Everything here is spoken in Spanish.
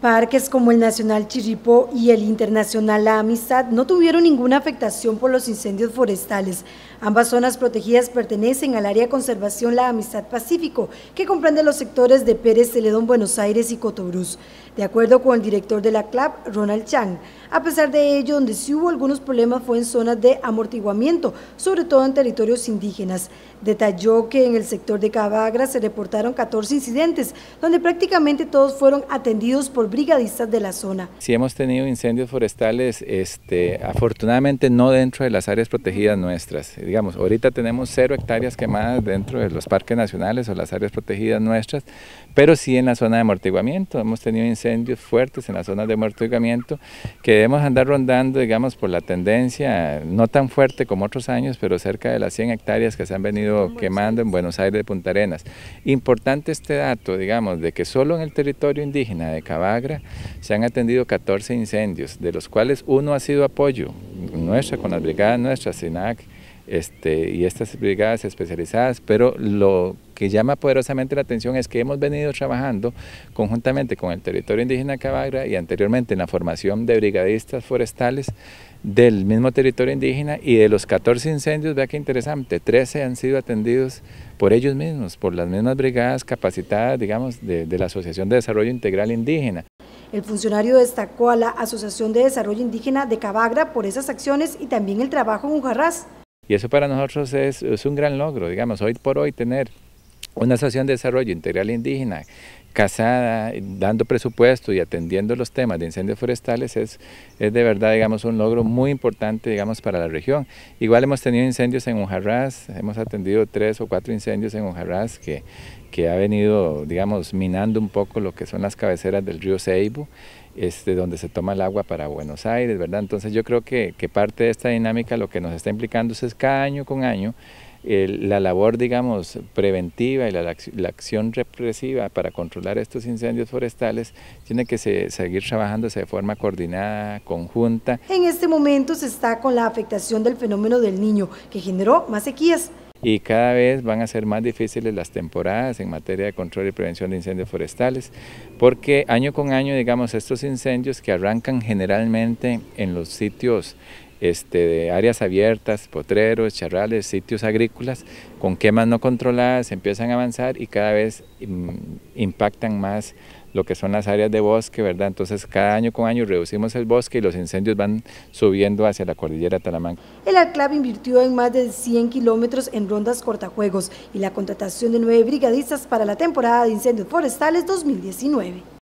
Parques como el Nacional Chirripó y el Internacional La Amistad no tuvieron ninguna afectación por los incendios forestales, Ambas zonas protegidas pertenecen al área de conservación La Amistad Pacífico, que comprende los sectores de Pérez Celedón, Buenos Aires y Cotobruz. De acuerdo con el director de la CLAP, Ronald Chang, a pesar de ello, donde sí hubo algunos problemas fue en zonas de amortiguamiento, sobre todo en territorios indígenas. Detalló que en el sector de Cavagra se reportaron 14 incidentes, donde prácticamente todos fueron atendidos por brigadistas de la zona. Si hemos tenido incendios forestales, este, afortunadamente no dentro de las áreas protegidas nuestras Digamos, ahorita tenemos cero hectáreas quemadas dentro de los parques nacionales o las áreas protegidas nuestras, pero sí en la zona de amortiguamiento. Hemos tenido incendios fuertes en la zona de amortiguamiento que debemos andar rondando, digamos, por la tendencia, no tan fuerte como otros años, pero cerca de las 100 hectáreas que se han venido quemando en Buenos Aires de Punta Arenas. Importante este dato, digamos, de que solo en el territorio indígena de Cabagra se han atendido 14 incendios, de los cuales uno ha sido apoyo nuestra, con las brigadas nuestras, SINAC, este, y estas brigadas especializadas, pero lo que llama poderosamente la atención es que hemos venido trabajando conjuntamente con el territorio indígena Cabagra y anteriormente en la formación de brigadistas forestales del mismo territorio indígena y de los 14 incendios, vea qué interesante, 13 han sido atendidos por ellos mismos, por las mismas brigadas capacitadas, digamos, de, la Asociación de Desarrollo Integral Indígena. El funcionario destacó a la Asociación de Desarrollo Indígena de Cabagra por esas acciones y también el trabajo en Ujarrás, y eso para nosotros es, un gran logro, digamos, hoy por hoy tener una asociación de desarrollo integral indígena casada, dando presupuesto y atendiendo los temas de incendios forestales es, es de verdad, digamos, un logro muy importante, digamos, para la región. Igual hemos tenido incendios en Unjarrás, hemos atendido tres o cuatro incendios en Unjarrás que, que ha venido, digamos, minando un poco lo que son las cabeceras del río Ceibo, este, donde se toma el agua para Buenos Aires, ¿verdad? Entonces yo creo que, que parte de esta dinámica lo que nos está implicando es cada año con año la labor, digamos, preventiva y la, acción represiva para controlar estos incendios forestales tiene que seguir trabajándose de forma coordinada, conjunta. En este momento se está con la afectación del fenómeno del niño, que generó más sequías. Y cada vez van a ser más difíciles las temporadas en materia de control y prevención de incendios forestales, porque año con año, digamos, estos incendios que arrancan generalmente en los sitios este, de áreas abiertas, potreros, charrales, sitios agrícolas, con quemas no controladas, empiezan a avanzar y cada vez mm, impactan más lo que son las áreas de bosque, ¿verdad? Entonces cada año con año reducimos el bosque y los incendios van subiendo hacia la cordillera Talamanca. El Alclave invirtió en más de 100 kilómetros en rondas cortajuegos y la contratación de nueve brigadistas para la temporada de incendios forestales 2019.